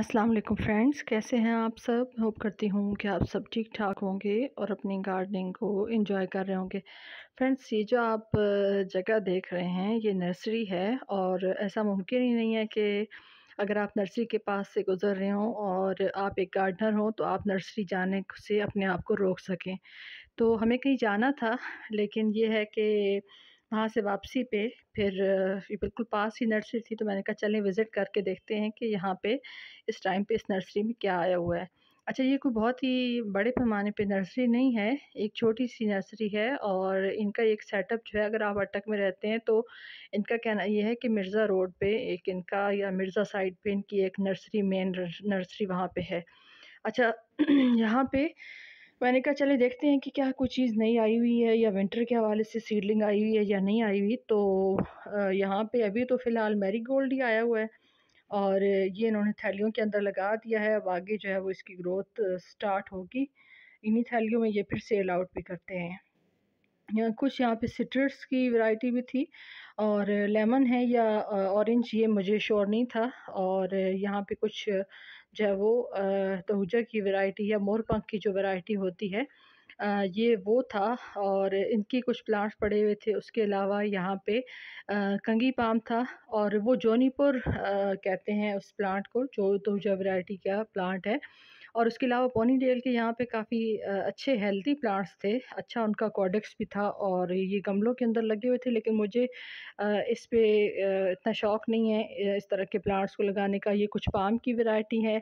अस्सलाम वालेकुम फ्रेंड्स कैसे हैं आप सब होप करती हूँ कि आप सब ठीक ठाक होंगे और अपनी गार्डनिंग को एंजॉय कर रहे होंगे फ्रेंड्स ये जो आप जगह देख रहे हैं ये नर्सरी है और ऐसा मुमकिन ही नहीं है कि अगर आप नर्सरी के पास से गुज़र रहे हों और आप एक गार्डनर हों तो आप नर्सरी जाने से अपने आप को रोक सकें तो हमें कहीं जाना था लेकिन ये है कि वहाँ से वापसी पे फिर ये बिल्कुल पास ही नर्सरी थी तो मैंने कहा चलें विज़िट करके देखते हैं कि यहाँ पे इस टाइम पे इस नर्सरी में क्या आया हुआ है अच्छा ये कोई बहुत ही बड़े पैमाने पे नर्सरी नहीं है एक छोटी सी नर्सरी है और इनका एक सेटअप जो है अगर आप अटक में रहते हैं तो इनका कहना यह है कि मिर्ज़ा रोड पे एक इनका या मिर्ज़ा साइड पे इनकी एक नर्सरी मेन नर्सरी वहाँ पे है अच्छा यहाँ पे मैंने कहा चले देखते हैं कि क्या कोई चीज़ नई आई हुई है या विंटर के हवाले से सीडलिंग आई हुई है या नहीं आई हुई तो यहाँ पे अभी तो फ़िलहाल मैरी गोल्ड ही आया हुआ है और ये इन्होंने थैलियों के अंदर लगा दिया है अब आगे जो है वो इसकी ग्रोथ स्टार्ट होगी इन्हीं थैलियों में ये फिर सेल आउट भी करते हैं या कुछ यहाँ पे सिट्रस की वैरायटी भी थी और लेमन है या ऑरेंज ये मुझे श्योर नहीं था और यहाँ पे कुछ जो है वो तहुजा की वैरायटी या मोरपंख की जो वैरायटी होती है ये वो था और इनकी कुछ प्लांट्स पड़े हुए थे उसके अलावा यहाँ पे कंगी पाम था और वो जोनीपुर कहते हैं उस प्लांट को जो तहुजा वैरायटी का प्लांट है और उसके अलावा पोनी डेल के यहाँ पे काफ़ी अच्छे हेल्थी प्लांट्स थे अच्छा उनका कॉडेक्स भी था और ये गमलों के अंदर लगे हुए थे लेकिन मुझे इस पर इतना शौक़ नहीं है इस तरह के प्लांट्स को लगाने का ये कुछ पाम की वैरायटी है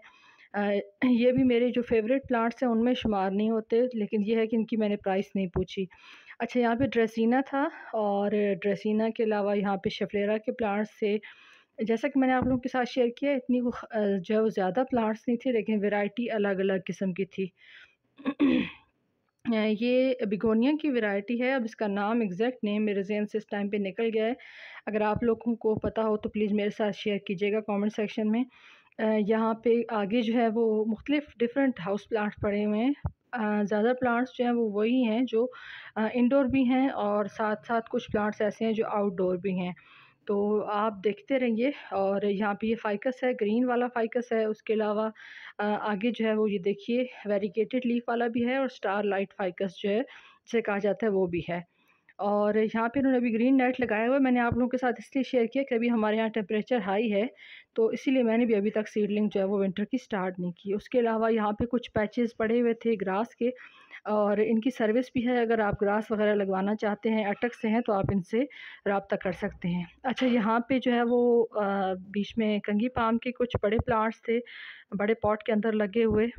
ये भी मेरे जो फेवरेट प्लांट्स हैं उनमें शुमार नहीं होते लेकिन ये है कि इनकी मैंने प्राइस नहीं पूछी अच्छा यहाँ पे ड्रेसिना था और ड्रेसिना के अलावा यहाँ पे शफलेरा के प्लांट्स थे जैसा कि मैंने आप लोगों के साथ शेयर किया इतनी जो है वो ज़्यादा प्लांट्स नहीं थे लेकिन वैरायटी अलग अलग किस्म की थी ये बिगोनिया की वैरायटी है अब इसका नाम एग्जैक्ट नेम मेरे जहन से इस टाइम पे निकल गया है अगर आप लोगों को पता हो तो प्लीज़ मेरे साथ शेयर कीजिएगा कमेंट सेक्शन में यहाँ पे आगे जो है वो मुख्तलिफ डिफरेंट हाउस प्लांट्स पड़े हुए हैं ज़्यादा प्लांट्स जो हैं वो वही हैं जो इंडोर भी हैं और साथ साथ कुछ प्लांट्स ऐसे हैं जो आउटडोर भी हैं तो आप देखते रहिए और यहाँ पे ये फाइकस है ग्रीन वाला फाइकस है उसके अलावा आगे जो है वो ये देखिए वेरीगेटेड लीफ वाला भी है और स्टार लाइट फाइकस जो है जिसे कहा जाता है वो भी है और यहाँ पे इन्होंने अभी ग्रीन नेट लगाया हुआ है मैंने आप लोगों के साथ इसलिए शेयर किया कि अभी हमारे यहाँ टेम्परेचर हाई है तो इसीलिए मैंने भी अभी तक सीडलिंग जो है वो विंटर की स्टार्ट नहीं की उसके अलावा यहाँ पे कुछ पैचेस पड़े हुए थे ग्रास के और इनकी सर्विस भी है अगर आप ग्रास वगैरह लगवाना चाहते हैं अटक से हैं तो आप इनसे रबता कर सकते हैं अच्छा यहाँ पे जो है वो बीच में कंगी पाम के कुछ बड़े प्लांट्स थे बड़े पॉट के अंदर लगे हुए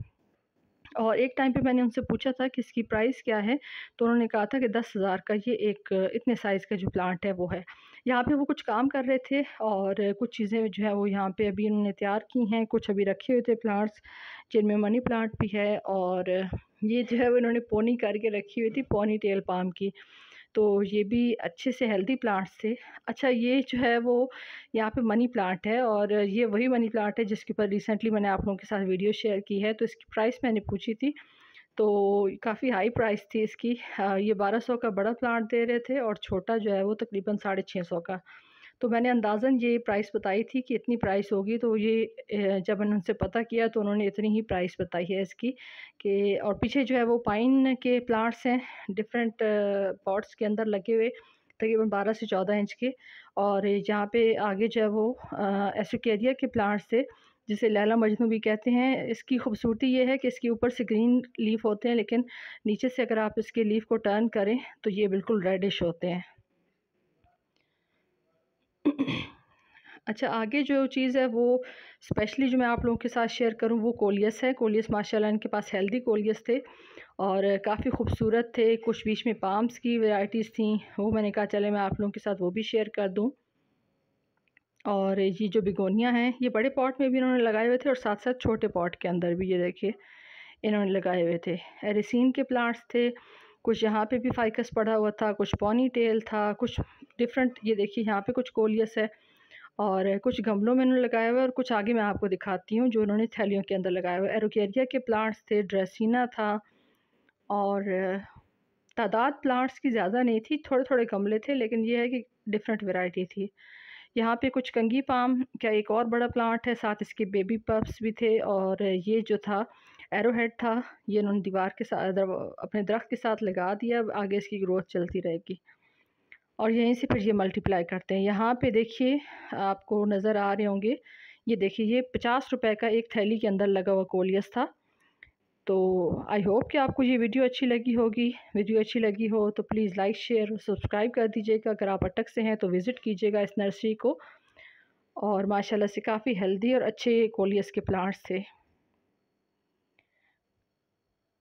और एक टाइम पे मैंने उनसे पूछा था कि इसकी प्राइस क्या है तो उन्होंने कहा था कि दस हज़ार का ये एक इतने साइज़ का जो प्लांट है वो है यहाँ पे वो कुछ काम कर रहे थे और कुछ चीज़ें जो है वो यहाँ पे अभी उन्होंने तैयार की हैं कुछ अभी रखे हुए थे प्लांट्स जिनमें मनी प्लांट भी है और ये जो है वो इन्होंने पोनी करके रखी हुई थी पोनी टेल पाम की तो ये भी अच्छे से हेल्दी प्लांट्स थे अच्छा ये जो है वो यहाँ पे मनी प्लांट है और ये वही मनी प्लांट है जिसके ऊपर रिसेंटली मैंने आप लोगों के साथ वीडियो शेयर की है तो इसकी प्राइस मैंने पूछी थी तो काफ़ी हाई प्राइस थी इसकी ये बारह सौ का बड़ा प्लांट दे रहे थे और छोटा जो है वो तकरीबन साढ़े छः सौ का तो मैंने अंदाज़न ये प्राइस बताई थी कि इतनी प्राइस होगी तो ये जब मैंने उनसे पता किया तो उन्होंने इतनी ही प्राइस बताई है इसकी कि और पीछे जो है वो पाइन के प्लांट्स हैं डिफरेंट पॉट्स के अंदर लगे हुए तकरीबन बारह से चौदह इंच के और यहाँ पे आगे जो है वो एसोकेरिया के प्लांट्स थे जिसे लैला मजनू भी कहते हैं इसकी खूबसूरती ये है कि इसके ऊपर से ग्रीन लीफ होते हैं लेकिन नीचे से अगर आप इसके लीफ को टर्न करें तो ये बिल्कुल रेडिश होते हैं अच्छा आगे जो चीज़ है वो स्पेशली जो मैं आप लोगों के साथ शेयर करूं वो कोलियस है कोलियस माशाल्लाह इनके पास हेल्दी कोलियस थे और काफ़ी खूबसूरत थे कुछ बीच में पाम्स की वैरायटीज़ थी वो मैंने कहा चले मैं आप लोगों के साथ वो भी शेयर कर दूं और ये जो बिगोनिया हैं ये बड़े पॉट में भी इन्होंने लगाए हुए थे और साथ साथ छोटे पॉट के अंदर भी ये देखिए इन्होंने लगाए हुए थे एरिसिन के प्लांट्स थे कुछ यहाँ पे भी फाइकस पड़ा हुआ था कुछ पोनी टेल था कुछ डिफरेंट ये देखिए यहाँ पे कुछ कोलियस है और कुछ गमलों में उन्होंने लगाया हुआ है और कुछ आगे मैं आपको दिखाती हूँ जो उन्होंने थैलियों के अंदर लगाया हुआ है एरोकेरिया के प्लांट्स थे ड्रेसिना था और तादाद प्लांट्स की ज़्यादा नहीं थी थोड़े थोड़े गमले थे लेकिन ये है कि डिफरेंट वेराइटी थी यहाँ पे कुछ कंगी पाम का एक और बड़ा प्लांट है साथ इसके बेबी पप्स भी थे और ये जो था हेड था ये इन्होंने दीवार के साथ अपने दरख्त के साथ लगा दिया आगे इसकी ग्रोथ चलती रहेगी और यहीं से फिर ये मल्टीप्लाई करते हैं यहाँ पे देखिए आपको नज़र आ रहे होंगे ये देखिए ये पचास रुपए का एक थैली के अंदर लगा हुआ कोलियस था तो आई होप कि आपको ये वीडियो अच्छी लगी होगी वीडियो अच्छी लगी हो तो प्लीज़ लाइक शेयर सब्सक्राइब कर दीजिएगा अगर आप अटक से हैं तो विज़िट कीजिएगा इस नर्सरी को और माशाल्लाह से काफ़ी हेल्दी और अच्छे कोलियस के प्लांट्स थे